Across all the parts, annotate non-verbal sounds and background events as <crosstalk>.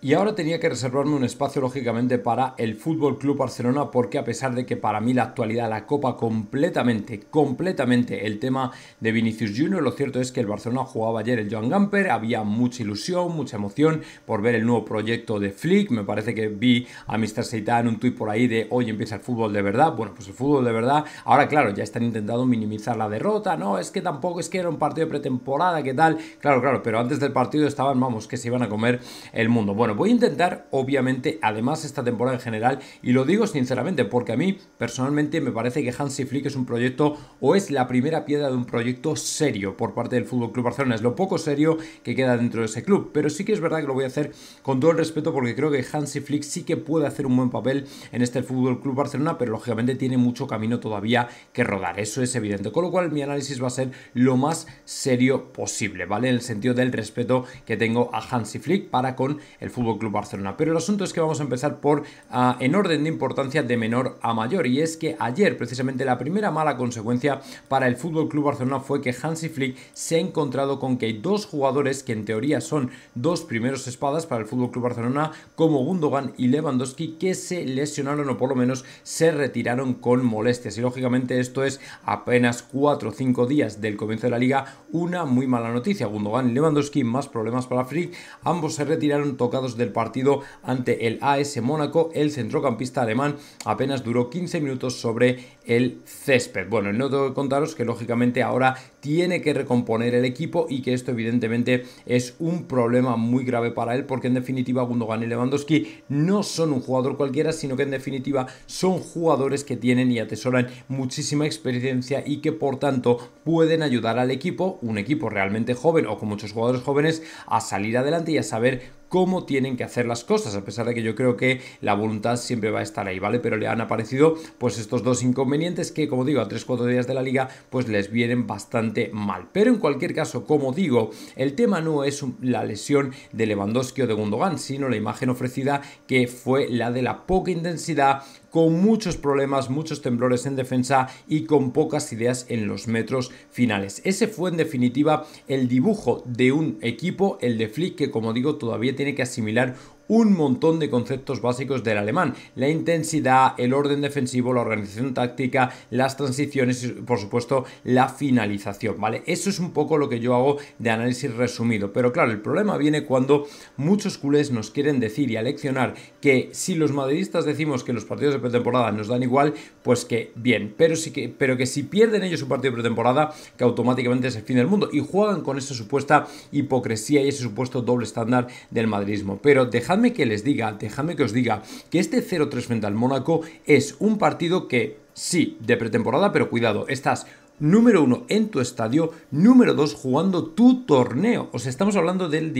Y ahora tenía que reservarme un espacio, lógicamente, para el Fútbol Club Barcelona, porque a pesar de que para mí la actualidad la copa completamente, completamente el tema de Vinicius Jr., lo cierto es que el Barcelona jugaba ayer el Joan Gamper, había mucha ilusión, mucha emoción por ver el nuevo proyecto de Flick. Me parece que vi a Mr. Seitan un tuit por ahí de hoy empieza el fútbol de verdad. Bueno, pues el fútbol de verdad. Ahora, claro, ya están intentando minimizar la derrota. No, es que tampoco es que era un partido de pretemporada, ¿qué tal? Claro, claro, pero antes del partido estaban, vamos, que se iban a comer el mundo. Bueno, voy a intentar, obviamente, además esta temporada en general, y lo digo sinceramente, porque a mí personalmente me parece que Hansi Flick es un proyecto o es la primera piedra de un proyecto serio por parte del Fútbol Club Barcelona. Es lo poco serio que queda dentro de ese club, pero sí que es verdad que lo voy a hacer con todo el respeto porque creo que Hansi Flick sí que puede hacer un buen papel en este Fútbol Club Barcelona, pero lógicamente tiene mucho camino todavía que rodar. Eso es evidente. Con lo cual, mi análisis va a ser lo más serio posible, ¿vale? En el sentido del respeto que tengo a Hansi Flick para con el Fútbol Fútbol Club Barcelona. Pero el asunto es que vamos a empezar por, ah, en orden de importancia, de menor a mayor. Y es que ayer, precisamente, la primera mala consecuencia para el Fútbol Club Barcelona fue que Hansi Flick se ha encontrado con que hay dos jugadores que en teoría son dos primeros espadas para el Fútbol Club Barcelona, como Gundogan y Lewandowski, que se lesionaron o por lo menos se retiraron con molestias. Y lógicamente, esto es apenas 4 o 5 días del comienzo de la liga, una muy mala noticia. Gundogan y Lewandowski, más problemas para Flick. Ambos se retiraron tocados del partido ante el AS Mónaco, el centrocampista alemán apenas duró 15 minutos sobre el césped. Bueno, no tengo que contaros que lógicamente ahora tiene que recomponer el equipo y que esto evidentemente es un problema muy grave para él porque en definitiva Gundogan y Lewandowski no son un jugador cualquiera sino que en definitiva son jugadores que tienen y atesoran muchísima experiencia y que por tanto pueden ayudar al equipo, un equipo realmente joven o con muchos jugadores jóvenes a salir adelante y a saber cómo tienen que hacer las cosas, a pesar de que yo creo que la voluntad siempre va a estar ahí, ¿vale? Pero le han aparecido pues estos dos inconvenientes que como digo a 3-4 días de la liga pues les vienen bastante mal. Pero en cualquier caso, como digo, el tema no es la lesión de Lewandowski o de Gundogan, sino la imagen ofrecida que fue la de la poca intensidad con muchos problemas, muchos temblores en defensa y con pocas ideas en los metros finales. Ese fue en definitiva el dibujo de un equipo, el de Flick, que como digo todavía tiene que asimilar un montón de conceptos básicos del alemán. La intensidad, el orden defensivo, la organización táctica, las transiciones y por supuesto la finalización, ¿vale? Eso es un poco lo que yo hago de análisis resumido. Pero claro, el problema viene cuando muchos culés nos quieren decir y aleccionar que si los madridistas decimos que los partidos de pretemporada nos dan igual, pues que bien, pero, que, pero que si pierden ellos un partido de pretemporada, que automáticamente es el fin del mundo. Y juegan con esa supuesta hipocresía y ese supuesto doble estándar del madridismo. Pero dejando dejadme que les diga, déjame que os diga que este 0-3 frente al Mónaco es un partido que, sí, de pretemporada, pero cuidado, estás número uno en tu estadio, número dos jugando tu torneo. O sea, estamos hablando de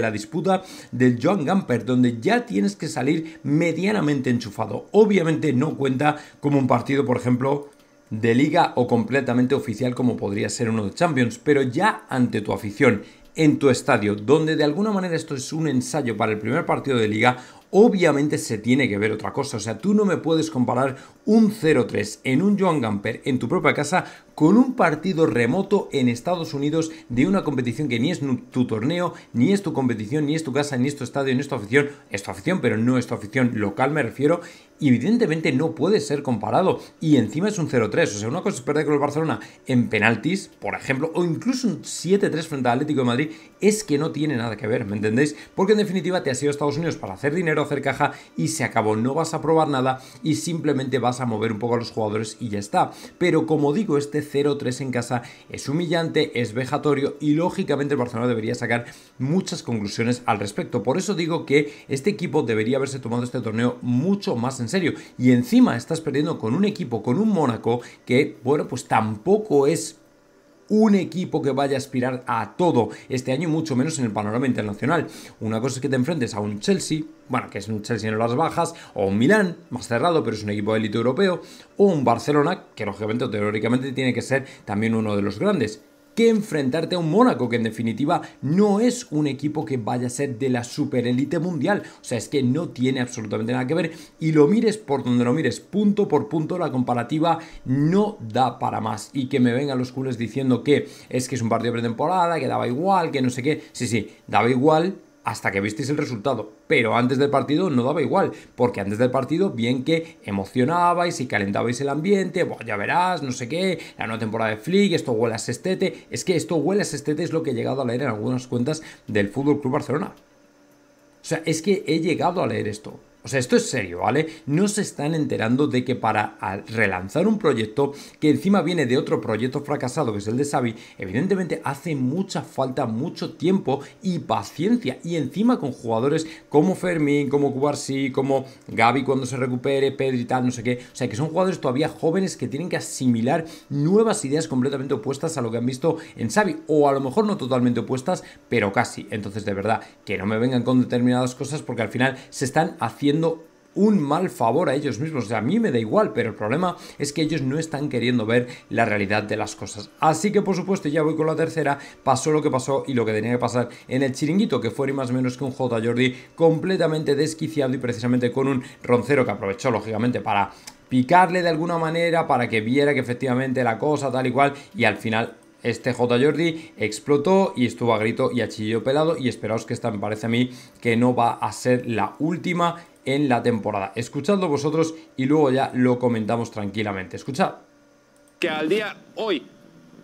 la disputa del Joan Gamper, donde ya tienes que salir medianamente enchufado. Obviamente no cuenta como un partido, por ejemplo, de liga o completamente oficial como podría ser uno de Champions, pero ya ante tu afición en tu estadio, donde de alguna manera esto es un ensayo para el primer partido de liga, obviamente se tiene que ver otra cosa. O sea, tú no me puedes comparar un 0-3 en un Joan Gamper en tu propia casa con un partido remoto en Estados Unidos de una competición que ni es tu torneo, ni es tu competición, ni es tu casa, ni es tu estadio, ni es tu afición. Es tu afición, pero no es tu afición local, me refiero evidentemente no puede ser comparado. Y encima es un 0-3. O sea, una cosa es perder con el Barcelona en penaltis, por ejemplo, o incluso un 7-3 frente al Atlético de Madrid, es que no tiene nada que ver, ¿me entendéis? Porque en definitiva te has ido a Estados Unidos para hacer dinero, hacer caja y se acabó. No vas a probar nada y simplemente vas a mover un poco a los jugadores y ya está. Pero como digo, este 0-3 en casa es humillante, es vejatorio y lógicamente el Barcelona debería sacar muchas conclusiones al respecto. Por eso digo que este equipo debería haberse tomado este torneo mucho más en serio. Y encima estás perdiendo con un equipo, con un Mónaco, que, bueno, pues tampoco es un equipo que vaya a aspirar a todo este año, mucho menos en el panorama internacional. Una cosa es que te enfrentes a un Chelsea, bueno, que es un Chelsea en las bajas, o un Milán, más cerrado, pero es un equipo de élite europeo, o un Barcelona, que lógicamente teóricamente tiene que ser también uno de los grandes que enfrentarte a un Mónaco, que en definitiva no es un equipo que vaya a ser de la superélite mundial. O sea, es que no tiene absolutamente nada que ver. Y lo mires por donde lo mires, punto por punto, la comparativa no da para más. Y que me vengan los cules diciendo que es que es un partido pretemporada, que daba igual, que no sé qué. Sí, sí, daba igual hasta que visteis el resultado. Pero antes del partido no daba igual, porque antes del partido bien que emocionabais y calentabais el ambiente, ya verás, no sé qué, la nueva temporada de Flick, esto huele a sestete. Es que esto huele a sestete es lo que he llegado a leer en algunas cuentas del Fútbol Club Barcelona. O sea, es que he llegado a leer esto. O sea, esto es serio, ¿vale? No se están enterando de que para relanzar un proyecto que encima viene de otro proyecto fracasado, que es el de Xavi, evidentemente hace mucha falta mucho tiempo y paciencia. Y encima con jugadores como Fermín, como Cubarsí, como Gaby cuando se recupere, Pedri y tal, no sé qué. O sea, que son jugadores todavía jóvenes que tienen que asimilar nuevas ideas completamente opuestas a lo que han visto en Xavi. O a lo mejor no totalmente opuestas, pero casi. Entonces, de verdad, que no me vengan con determinadas cosas porque al final se están haciendo un mal favor a ellos mismos. O sea, a mí me da igual, pero el problema es que ellos no están queriendo ver la realidad de las cosas. Así que, por supuesto, ya voy con la tercera. Pasó lo que pasó y lo que tenía que pasar en el chiringuito, que fue ni más menos que un J. Jordi completamente desquiciado y precisamente con un roncero que aprovechó, lógicamente, para picarle de alguna manera para que viera que efectivamente la cosa tal y cual y al final este J. Jordi explotó y estuvo a grito y a chillo pelado y esperaos que esta me parece a mí que no va a ser la última en la temporada. Escuchadlo vosotros y luego ya lo comentamos tranquilamente. Escuchad. Que al día hoy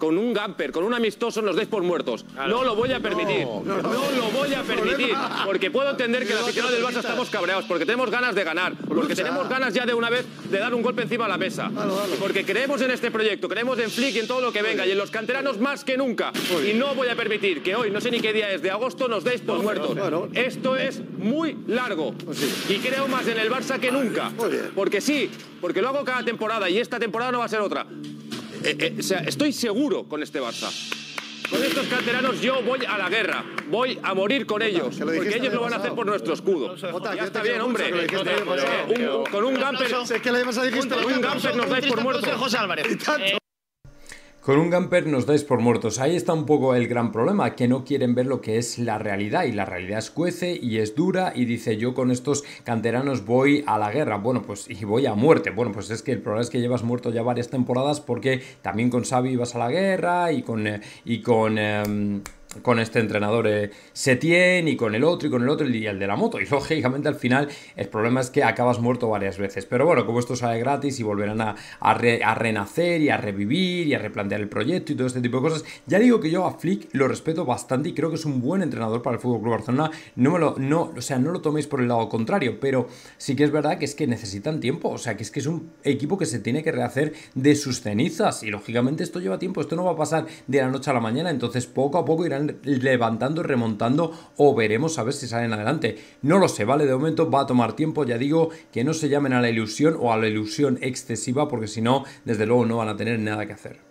con un gamper, con un amistoso, nos deis por muertos. No lo voy a permitir. No, lo voy a permitir. Porque puedo entender que la el del Barça estamos cabreados, porque tenemos ganas de ganar, porque tenemos ganas ya de una vez de dar un golpe encima a la mesa. Porque creemos en este proyecto, creemos en Flick y en todo lo que venga, y en los canteranos más que nunca. Y no voy a permitir que hoy, no sé ni qué día es, de agosto nos deis por muertos. Esto es muy largo. Pues y creo más en el Barça que nunca. Porque sí, porque lo hago cada temporada y esta temporada no va a ser otra. Eh, eh, o sea, estoy seguro con este Barça. Con estos canteranos yo voy a la guerra, voy a morir con ellos, porque ellos lo van a hacer por nuestro escudo. ya está bien, hombre. con un Gamper, nos dais por muertos. José Álvarez. Con un gamper nos dais por muertos. Ahí está un poco el gran problema, que no quieren ver lo que es la realidad y la realidad es cuece y es dura y dice yo con estos canteranos voy a la guerra, bueno pues y voy a muerte. Bueno pues es que el problema es que llevas muerto ya varias temporadas porque también con Xavi vas a la guerra y con... Eh, y con em, con este entrenador se eh, Setien y con el otro y con el otro y el de la moto. <laughs> Y lógicamente al final el problema es que acabas muerto varias veces. Pero bueno, como esto sale gratis y volverán a, renacer y a revivir y a replantear el proyecto y todo este tipo de cosas. Ya digo que yo a Flick lo respeto bastante y creo que es un buen entrenador para el Fútbol Club Barcelona. No me lo, no, o sea, no lo toméis por el lado contrario, pero sí que es verdad que es que necesitan tiempo. O sea, que es que es un equipo que se tiene que rehacer de sus cenizas. Y lógicamente esto lleva tiempo, esto no va a pasar de la noche a la mañana. Entonces poco a poco irán levantando levantando, remontando o veremos a ver si salen adelante. No lo sé, ¿vale? De momento va a tomar tiempo, ya digo, que no se llamen a la ilusión o a la ilusión excesiva porque si no, desde luego no van a tener nada que hacer.